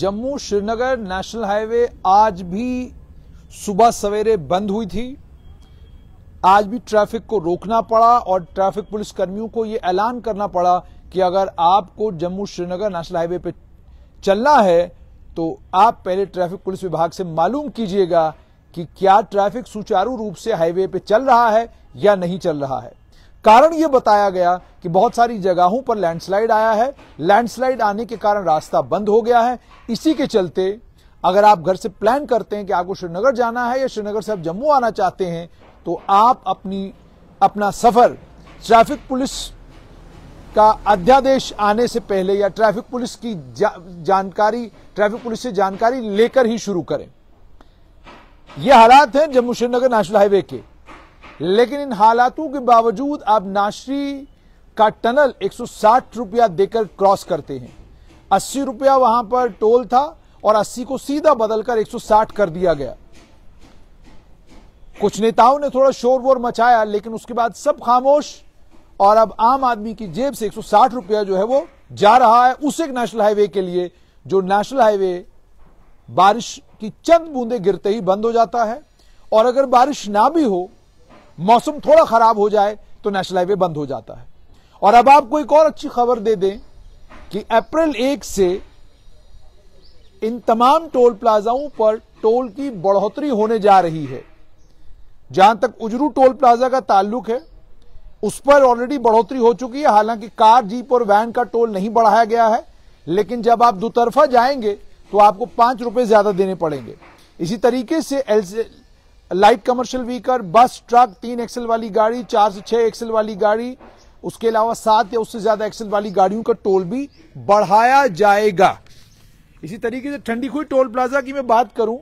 Jammu Srinagar national highway आज भी सुबह सवेरे बंद हुई थी आज भी ट्रैफिक को रोकना पड़ा और ट्रैफिक पुलिस कर्मियों को यह ऐलान करना पड़ा कि अगर आपको जम्मू श्रीनगर नेशनल हाईवे पर चलना है तो आप पहले ट्रैफिक पुलिस विभाग से मालूम कीजिएगा कि क्या ट्रैफिक सुचारू रूप से हाईवे पर चल रहा है या नहीं चल रहा है कारण यह बताया गया कि बहुत सारी जगहों पर लैंडस्लाइड आया है लैंडस्लाइड आने के कारण रास्ता बंद हो गया है इसी के चलते अगर आप घर से प्लान करते हैं कि आपको श्रीनगर जाना है या श्रीनगर से आप जम्मू आना चाहते हैं तो आप अपनी अपना सफर ट्रैफिक पुलिस का अध्यादेश आने से पहले या ट्रैफिक पुलिस की जा, जानकारी ट्रैफिक पुलिस से जानकारी लेकर ही शुरू करें यह हालात हैं जम्मू श्रीनगर नेशनल हाईवे के लेकिन इन हालातों के बावजूद आप नाशरी का टनल 160 रुपया देकर क्रॉस करते हैं 80 रुपया वहां पर टोल था और 80 को सीधा बदलकर 160 कर दिया गया कुछ नेताओं ने थोड़ा शोर वोर मचाया लेकिन उसके बाद सब खामोश और अब आम आदमी की जेब से 160 रुपया जो है वो जा रहा है उस एक नेशनल हाईवे के लिए जो नेशनल हाईवे बारिश की चंद बूंदे गिरते ही बंद हो जाता है और अगर बारिश ना भी हो मौसम थोड़ा खराब हो जाए तो नेशनल हाईवे बंद हो जाता है और अब आपको एक और अच्छी खबर दे दें कि अप्रैल एक से इन तमाम टोल प्लाजाओं पर टोल की बढ़ोतरी होने जा रही है जहां तक उजरू टोल प्लाजा का ताल्लुक है उस पर ऑलरेडी बढ़ोतरी हो चुकी है हालांकि कार जीप और वैन का टोल नहीं बढ़ाया गया है लेकिन जब आप दोतरफा जाएंगे तो आपको पांच रुपए ज्यादा देने पड़ेंगे इसी तरीके से light commercial vehicle bus truck तीन एक्सल वाली गाड़ी चार से छह एक्सल वाली गाड़ी उसके अलावा सात या उससे ज्यादा एक्सल वाली गाड़ियों का टोल भी बढ़ाया जाएगा इसी तरीके से ठंडी खुई टोल प्लाजा की मैं बात करूं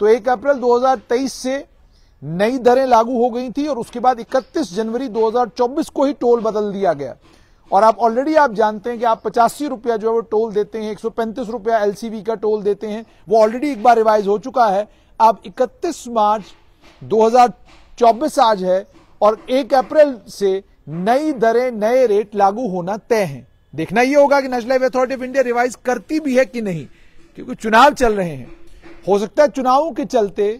तो एक अप्रैल 2023 से नई दरें लागू हो गई थी और उसके बाद 31 जनवरी 2024 को ही टोल बदल दिया गया और आप ऑलरेडी आप जानते हैं कि आप पचासी रुपया जो है वो टोल देते हैं एक सौ पैंतीस रुपया एलसीबी का टोल देते हैं वो ऑलरेडी एक बार रिवाइज हो चुका है अब 31 मार्च 2024 आज है और 1 अप्रैल से नई दरें नए रेट लागू होना तय हैं देखना यह होगा कि National Highway Authority of India revise करती भी है कि नहीं क्योंकि चुनाव चल रहे हैं हो सकता है चुनावों के चलते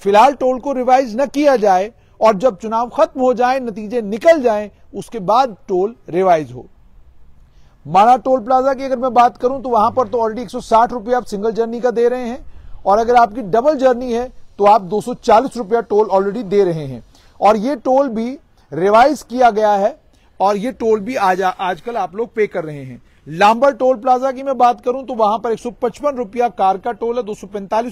फिलहाल टोल को रिवाइज न किया जाए और जब चुनाव खत्म हो जाए नतीजे निकल जाए उसके बाद टोल रिवाइज हो माना टोल प्लाजा की अगर मैं बात करूं तो वहां पर तो ऑलरेडी एक सौ रुपये आप सिंगल जर्नी का दे रहे हैं और अगर आपकी डबल जर्नी है तो आप दो रुपया टोल ऑलरेडी दे रहे हैं और ये टोल भी रिवाइज किया गया है और ये टोल भी आज आजकल आप लोग पे कर रहे हैं लांबर टोल प्लाजा की मैं बात करूं तो वहां पर एक रुपया कार का टोल है दो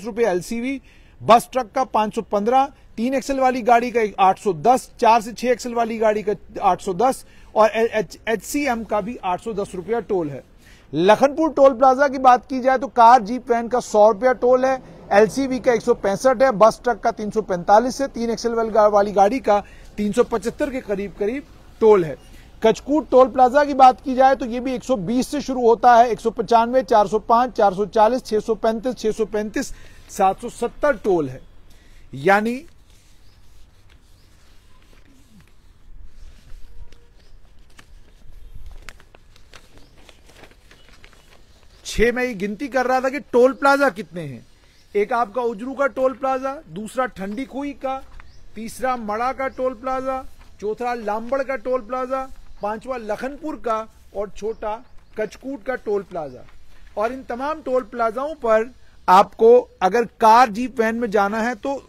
रुपया एलसीवी बस ट्रक का 515, तीन एक्सल वाली गाड़ी का 810, चार से छह एक्सल वाली गाड़ी का 810 और एच का भी आठ रुपया टोल है लखनपुर टोल प्लाजा की बात की जाए तो कार जीप वैन का सौ रुपया टोल है एलसीबी का एक है बस ट्रक का 345 है तीन एक्सएल वाली गाड़ी का 375 के करीब करीब टोल है कचकूट टोल प्लाजा की बात की जाए तो ये भी 120 से शुरू होता है एक सौ पचानवे चार सौ पांच चार सौ चालीस सौ पैंतीस छह सौ पैंतीस सात सौ सत्तर टोल है यानी छह में ये गिनती कर रहा था कि टोल प्लाजा कितने हैं एक आपका उजरू का टोल प्लाजा दूसरा ठंडी खुई का तीसरा मड़ा का टोल प्लाजा चौथा लामबड़ का टोल प्लाजा पांचवा लखनपुर का और छोटा कचकूट का टोल प्लाजा और इन तमाम टोल प्लाजाओं पर आपको अगर कार जीप वैन में जाना है तो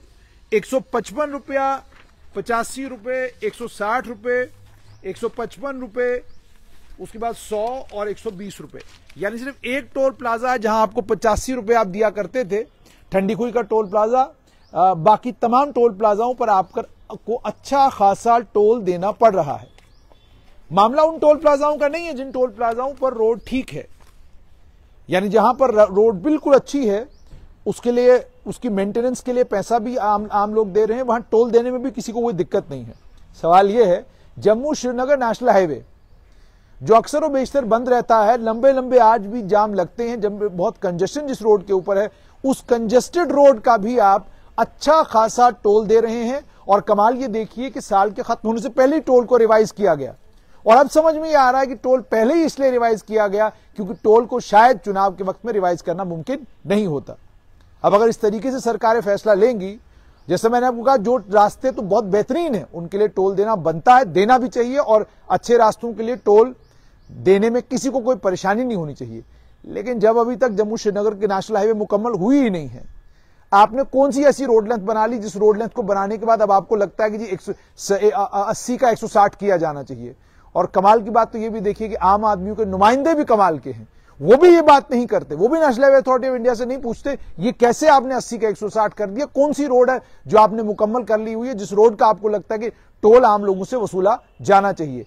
एक सौ पचपन रुपया पचासी रुपये एक सौ साठ रुपये एक सौ पचपन रुपये उसके बाद सौ और एक सौ बीस रुपये यानी सिर्फ एक टोल प्लाजा है जहां आपको पचासी रुपये आप दिया करते थे ठंडीखुई का टोल प्लाजा बाकी तमाम टोल प्लाजाओं पर आपकर को अच्छा खासा टोल देना पड़ रहा है मामला उन टोल प्लाजाओं का नहीं है जिन टोल प्लाजाओं पर रोड ठीक है यानी जहां पर रोड बिल्कुल अच्छी है उसके लिए उसकी मेंटेनेंस के लिए पैसा भी आम आम लोग दे रहे हैं वहां टोल देने में भी किसी को कोई दिक्कत नहीं है सवाल यह है जम्मू श्रीनगर नेशनल हाईवे जो अक्सर व बेशतर बंद रहता है लंबे लंबे आज भी जाम लगते हैं जब बहुत कंजेशन जिस रोड के ऊपर है उस कंजेस्टेड रोड का भी आप अच्छा खासा टोल दे रहे हैं और कमाल ये देखिए कि साल के खत्म होने से पहले ही टोल को रिवाइज किया गया और अब समझ में आ रहा है कि टोल पहले ही इसलिए रिवाइज किया गया क्योंकि टोल को शायद चुनाव के वक्त में रिवाइज करना मुमकिन नहीं होता अब अगर इस तरीके से सरकारें फैसला लेंगी जैसे मैंने आपको कहा जो रास्ते तो बहुत बेहतरीन है उनके लिए टोल देना बनता है देना भी चाहिए और अच्छे रास्तों के लिए टोल देने में किसी को कोई परेशानी नहीं होनी चाहिए लेकिन जब अभी तक जम्मू श्रीनगर की नेशनल हाईवे मुकम्मल हुई ही नहीं है आपने कौन सी ऐसी रोड लेंथ बना ली जिस रोड लेंथ को बनाने के बाद अब आपको लगता है कि जी एक का 160 किया जाना चाहिए और कमाल की बात तो ये भी देखिए कि आम आदमियों के नुमाइंदे भी कमाल के हैं वो भी ये बात नहीं करते वो भी National Highway Authority of India से नहीं पूछते ये कैसे आपने अस्सी का एक कर दिया कौन सी रोड है जो आपने मुकम्मल कर ली हुई है जिस रोड का आपको लगता है कि टोल आम लोगों से वसूला जाना चाहिए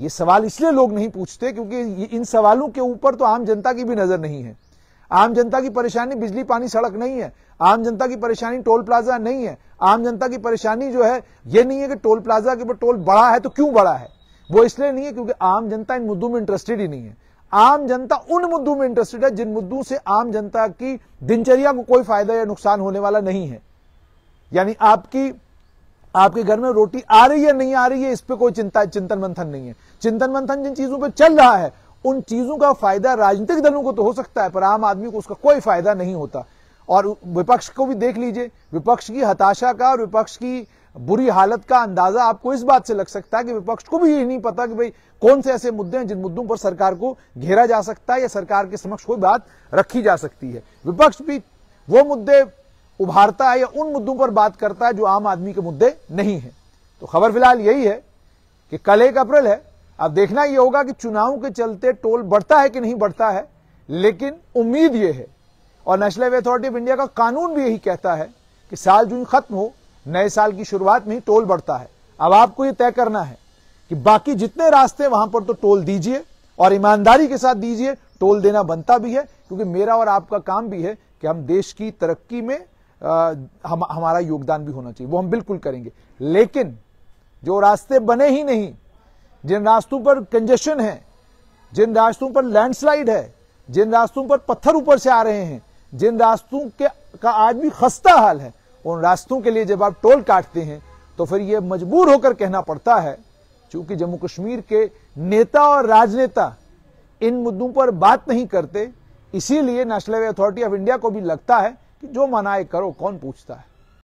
ये सवाल इसलिए लोग नहीं पूछते क्योंकि इन सवालों के ऊपर तो आम जनता की भी नजर नहीं है आम जनता की परेशानी बिजली पानी सड़क नहीं है आम जनता की परेशानी टोल प्लाजा नहीं है आम जनता की परेशानी जो है ये नहीं है कि टोल प्लाजा के ऊपर टोल बढ़ा है तो क्यों बढ़ा है वो इसलिए नहीं है क्योंकि आम जनता इन मुद्दों में इंटरेस्टेड ही नहीं है आम जनता उन मुद्दों में इंटरेस्टेड है जिन मुद्दों से आम जनता की दिनचर्या को कोई फायदा या नुकसान होने वाला नहीं है यानी आपकी आपके घर में रोटी आ रही है नहीं आ रही है इस पर कोई चिंता चिंतन मंथन नहीं है चिंतन मंथन जिन चीजों पर चल रहा है उन चीजों का फायदा राजनीतिक दलों को तो हो सकता है पर आम आदमी को उसका कोई फायदा नहीं होता और विपक्ष को भी देख लीजिए विपक्ष की हताशा का और विपक्ष की बुरी हालत का अंदाजा आपको इस बात से लग सकता है कि विपक्ष को भी ये नहीं पता कि भाई कौन से ऐसे मुद्दे हैं जिन मुद्दों पर सरकार को घेरा जा सकता है या सरकार के समक्ष कोई बात रखी जा सकती है विपक्ष भी वो मुद्दे उभारता है या उन मुद्दों पर बात करता है जो आम आदमी के मुद्दे नहीं है तो खबर फिलहाल यही है कि कल एक अप्रैल है अब देखना यह होगा कि चुनाव के चलते टोल बढ़ता है कि नहीं बढ़ता है लेकिन उम्मीद यह है और National Highway Authority of India का कानून भी यही कहता है कि साल जून खत्म हो नए साल की शुरुआत में ही टोल बढ़ता है अब आपको यह तय करना है कि बाकी जितने रास्ते वहां पर तो टोल दीजिए और ईमानदारी के साथ दीजिए टोल देना बनता भी है क्योंकि मेरा और आपका काम भी है कि हम देश की तरक्की में हम हमारा योगदान भी होना चाहिए वो हम बिल्कुल करेंगे लेकिन जो रास्ते बने ही नहीं जिन रास्तों पर कंजेशन है जिन रास्तों पर लैंडस्लाइड है जिन रास्तों पर पत्थर ऊपर से आ रहे हैं जिन रास्तों के का भी खस्ता हाल है उन रास्तों के लिए जब आप टोल काटते हैं तो फिर यह मजबूर होकर कहना पड़ता है चूंकि जम्मू कश्मीर के नेता और राजनेता इन मुद्दों पर बात नहीं करते इसीलिए National Highway Authority of India को भी लगता है कि जो मनाए करो कौन पूछता है